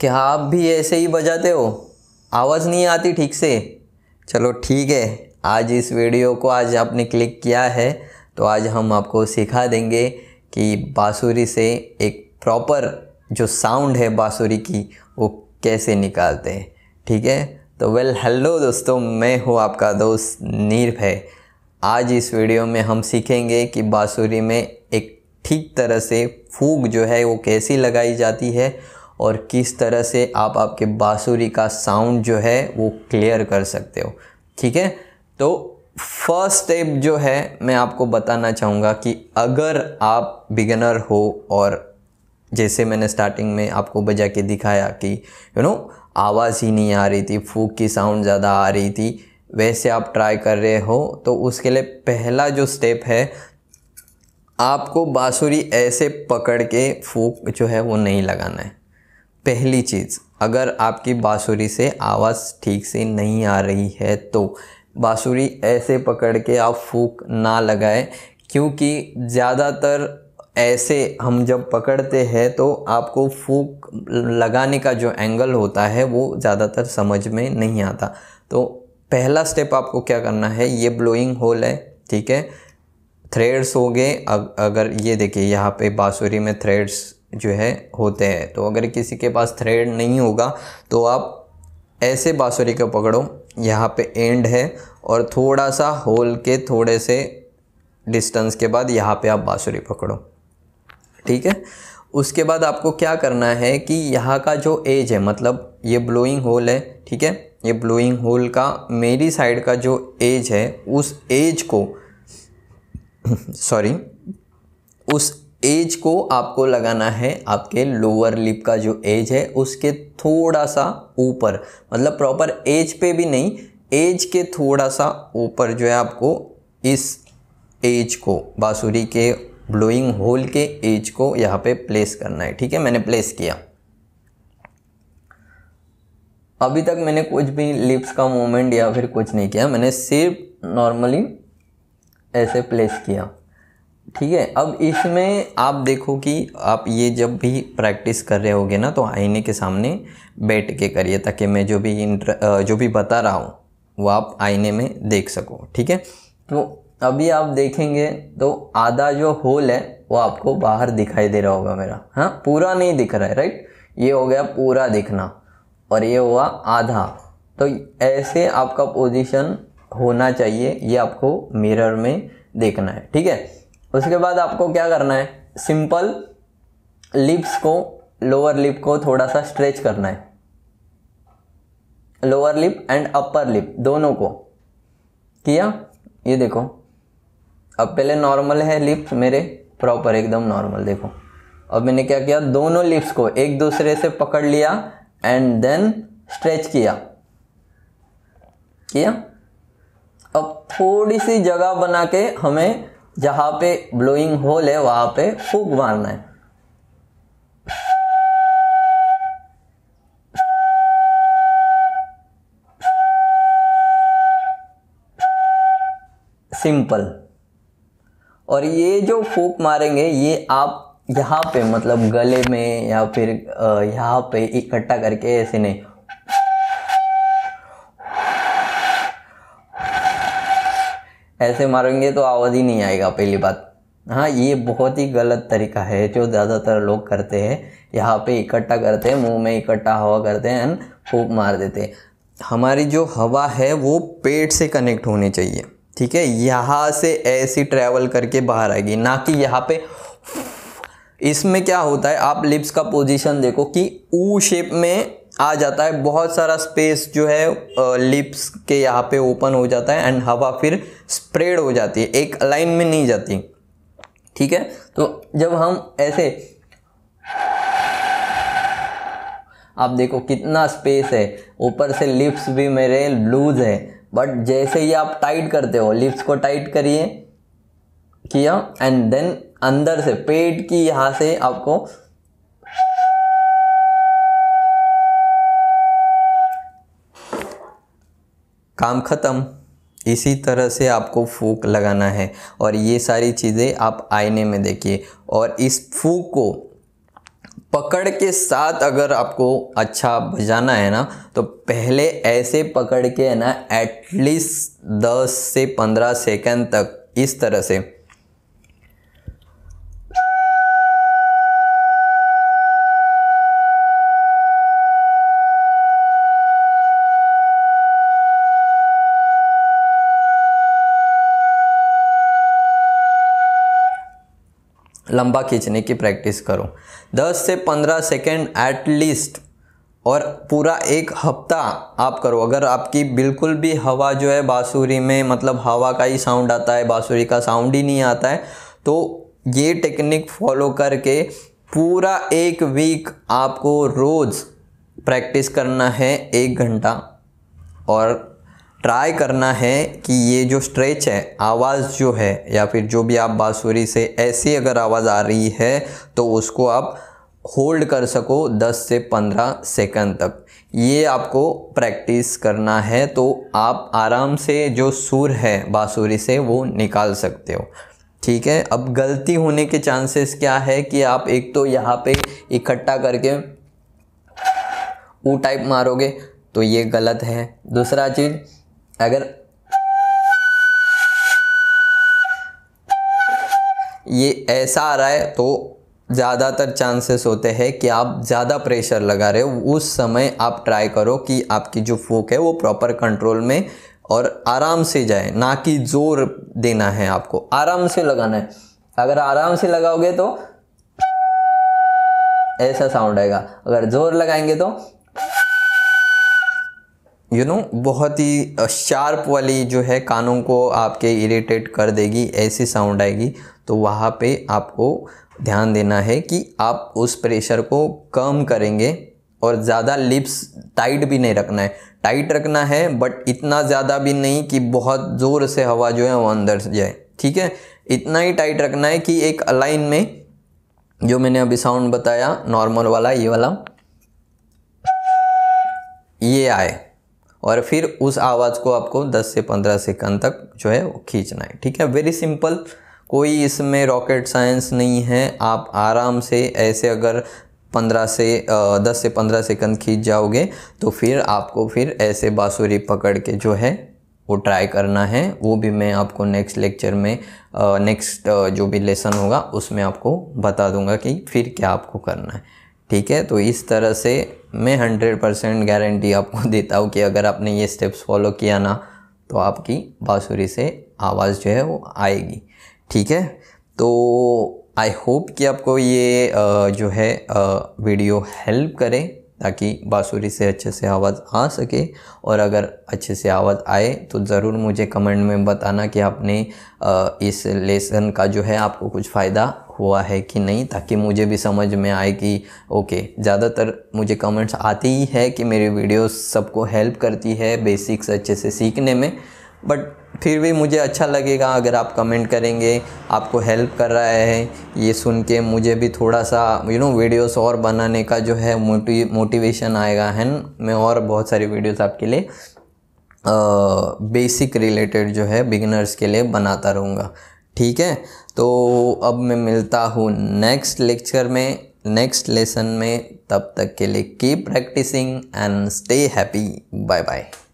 क्या आप भी ऐसे ही बजाते हो आवाज़ नहीं आती ठीक से चलो ठीक है आज इस वीडियो को आज आपने क्लिक किया है तो आज हम आपको सिखा देंगे कि बाँसुरी से एक प्रॉपर जो साउंड है बाँसुरी की वो कैसे निकालते हैं ठीक है तो वेल हेलो दोस्तों मैं हूँ आपका दोस्त है आज इस वीडियो में हम सीखेंगे कि बाँसुरी में एक ठीक तरह से फूक जो है वो कैसी लगाई जाती है और किस तरह से आप आपके बाँसुरी का साउंड जो है वो क्लियर कर सकते हो ठीक है तो फर्स्ट स्टेप जो है मैं आपको बताना चाहूँगा कि अगर आप बिगनर हो और जैसे मैंने स्टार्टिंग में आपको बजा के दिखाया कि यू नो आवाज़ ही नहीं आ रही थी फूक की साउंड ज़्यादा आ रही थी वैसे आप ट्राई कर रहे हो तो उसके लिए पहला जो स्टेप है आपको बाँसुरी ऐसे पकड़ के फूक जो है वो नहीं लगाना है पहली चीज़ अगर आपकी बाँसुरी से आवाज़ ठीक से नहीं आ रही है तो बाँसुरी ऐसे पकड़ के आप फूक ना लगाएं क्योंकि ज़्यादातर ऐसे हम जब पकड़ते हैं तो आपको फूक लगाने का जो एंगल होता है वो ज़्यादातर समझ में नहीं आता तो पहला स्टेप आपको क्या करना है ये ब्लोइंग होल है ठीक है थ्रेड्स हो गए अगर ये देखिए यहाँ पे बाँसुरी में थ्रेड्स जो है होते हैं तो अगर किसी के पास थ्रेड नहीं होगा तो आप ऐसे बाँसुरी को पकड़ो यहाँ पे एंड है और थोड़ा सा होल के थोड़े से डिस्टेंस के बाद यहाँ पे आप बाँसुरी पकड़ो ठीक है उसके बाद आपको क्या करना है कि यहाँ का जो एज है मतलब ये ब्लोइंग होल है ठीक है ये ब्लोइंग होल का मेरी साइड का जो एज है उस एज को सॉरी उस एज को आपको लगाना है आपके लोअर लिप का जो एज है उसके थोड़ा सा ऊपर मतलब प्रॉपर एज पे भी नहीं एज के थोड़ा सा ऊपर जो है आपको इस एज को बाँसुरी के ब्लोइंग होल के एज को यहाँ पे प्लेस करना है ठीक है मैंने प्लेस किया अभी तक मैंने कुछ भी लिप्स का मूवमेंट या फिर कुछ नहीं किया मैंने सिर्फ नॉर्मली ऐसे प्लेस किया ठीक है अब इसमें आप देखो कि आप ये जब भी प्रैक्टिस कर रहे होगे ना तो आईने के सामने बैठ के करिए ताकि मैं जो भी इंटर जो भी बता रहा हूँ वो आप आईने में देख सको ठीक है तो अभी आप देखेंगे तो आधा जो होल है वो आपको बाहर दिखाई दे रहा होगा मेरा हाँ पूरा नहीं दिख रहा है राइट ये हो गया पूरा दिखना और ये हुआ आधा तो ऐसे आपका पोजिशन होना चाहिए ये आपको मिरर में देखना है ठीक है उसके बाद आपको क्या करना है सिंपल लिप्स को लोअर लिप को थोड़ा सा स्ट्रेच करना है lower lip and upper lip दोनों को किया ये देखो अब पहले नॉर्मल है लिप्स मेरे प्रॉपर एकदम नॉर्मल देखो अब मैंने क्या किया दोनों लिप्स को एक दूसरे से पकड़ लिया एंड देन स्ट्रेच किया किया अब थोड़ी सी जगह बना के हमें जहां पे ब्लोइंग होल है वहां पे फूक मारना है सिंपल और ये जो फूक मारेंगे ये आप यहाँ पे मतलब गले में या फिर यहाँ पे इकट्ठा करके ऐसे नहीं ऐसे मारेंगे तो आवाज़ ही नहीं आएगा पहली बात हाँ ये बहुत ही गलत तरीका है जो ज़्यादातर लोग करते हैं यहाँ पे इकट्ठा करते हैं मुंह में इकट्ठा हवा करते हैं एंड फूक मार देते हैं हमारी जो हवा है वो पेट से कनेक्ट होनी चाहिए ठीक है यहाँ से ऐसी ट्रैवल करके बाहर आएगी ना कि यहाँ पे इसमें क्या होता है आप लिप्स का पोजीशन देखो कि ऊ शेप में आ जाता है बहुत सारा स्पेस जो है लिप्स के यहाँ पे ओपन हो जाता है एंड हवा फिर स्प्रेड हो जाती है एक लाइन में नहीं जाती ठीक है तो जब हम ऐसे आप देखो कितना स्पेस है ऊपर से लिप्स भी मेरे लूज है बट जैसे ही आप टाइट करते हो लिप्स को टाइट करिए किया एंड देन अंदर से पेट की यहाँ से आपको काम ख़त्म इसी तरह से आपको फूक लगाना है और ये सारी चीज़ें आप आईने में देखिए और इस फूक को पकड़ के साथ अगर आपको अच्छा बजाना है ना तो पहले ऐसे पकड़ के है ना एटलीस्ट 10 से 15 सेकंड तक इस तरह से लंबा खींचने की प्रैक्टिस करो 10 से 15 सेकेंड एटलीस्ट और पूरा एक हफ्ता आप करो अगर आपकी बिल्कुल भी हवा जो है बाँसुरी में मतलब हवा का ही साउंड आता है बाँसुरी का साउंड ही नहीं आता है तो ये टेक्निक फॉलो करके पूरा एक वीक आपको रोज़ प्रैक्टिस करना है एक घंटा और ट्राई करना है कि ये जो स्ट्रेच है आवाज़ जो है या फिर जो भी आप बाँसुरी से ऐसी अगर आवाज़ आ रही है तो उसको आप होल्ड कर सको 10 से 15 सेकंड तक ये आपको प्रैक्टिस करना है तो आप आराम से जो सुर है बाँसुरी से वो निकाल सकते हो ठीक है अब गलती होने के चांसेस क्या है कि आप एक तो यहाँ पे इकट्ठा करके ऊ टाइप मारोगे तो ये गलत है दूसरा चीज़ अगर ये ऐसा आ रहा है तो ज़्यादातर चांसेस होते हैं कि आप ज़्यादा प्रेशर लगा रहे हो उस समय आप ट्राई करो कि आपकी जो फूक है वो प्रॉपर कंट्रोल में और आराम से जाए ना कि जोर देना है आपको आराम से लगाना है अगर आराम से लगाओगे तो ऐसा साउंड आएगा अगर जोर लगाएंगे तो यू you नो know, बहुत ही शार्प वाली जो है कानों को आपके इरिटेट कर देगी ऐसी साउंड आएगी तो वहाँ पे आपको ध्यान देना है कि आप उस प्रेशर को कम करेंगे और ज़्यादा लिप्स टाइट भी नहीं रखना है टाइट रखना है बट इतना ज़्यादा भी नहीं कि बहुत ज़ोर से हवा जो है वो अंदर जाए ठीक है इतना ही टाइट रखना है कि एक अलाइन में जो मैंने अभी साउंड बताया नॉर्मल वाला ये वाला ये आए और फिर उस आवाज़ को आपको 10 से 15 सेकंड तक जो है वो खींचना है ठीक है वेरी सिंपल कोई इसमें रॉकेट साइंस नहीं है आप आराम से ऐसे अगर 15 से दस से पंद्रह सेकंड खींच जाओगे तो फिर आपको फिर ऐसे बाँसुरी पकड़ के जो है वो ट्राई करना है वो भी मैं आपको नेक्स्ट लेक्चर में नेक्स्ट जो भी लेसन होगा उसमें आपको बता दूंगा कि फिर क्या आपको करना है ठीक है तो इस तरह से मैं हंड्रेड परसेंट गारंटी आपको देता हूँ कि अगर आपने ये स्टेप्स फॉलो किया ना तो आपकी बाँसुरी से आवाज़ जो है वो आएगी ठीक है तो आई होप कि आपको ये जो है वीडियो हेल्प करे ताकि बाँसुरी से अच्छे से आवाज़ आ सके और अगर अच्छे से आवाज़ आए तो ज़रूर मुझे कमेंट में बताना कि आपने इस लेसन का जो है आपको कुछ फ़ायदा हुआ है कि नहीं ताकि मुझे भी समझ में आए कि ओके ज़्यादातर मुझे कमेंट्स आती ही है कि मेरी वीडियो सबको हेल्प करती है बेसिक्स अच्छे से सीखने में बट फिर भी मुझे अच्छा लगेगा अगर आप कमेंट करेंगे आपको हेल्प कर रहा है ये सुन के मुझे भी थोड़ा सा यू नो वीडियोस और बनाने का जो है मोटी मोटिवेशन आएगा है मैं और बहुत सारी वीडियोस आपके लिए बेसिक रिलेटेड जो है बिगिनर्स के लिए बनाता रहूँगा ठीक है तो अब मैं मिलता हूँ नेक्स्ट लेक्चर में नेक्स्ट लेसन में तब तक के लिए keep practising and stay happy bye bye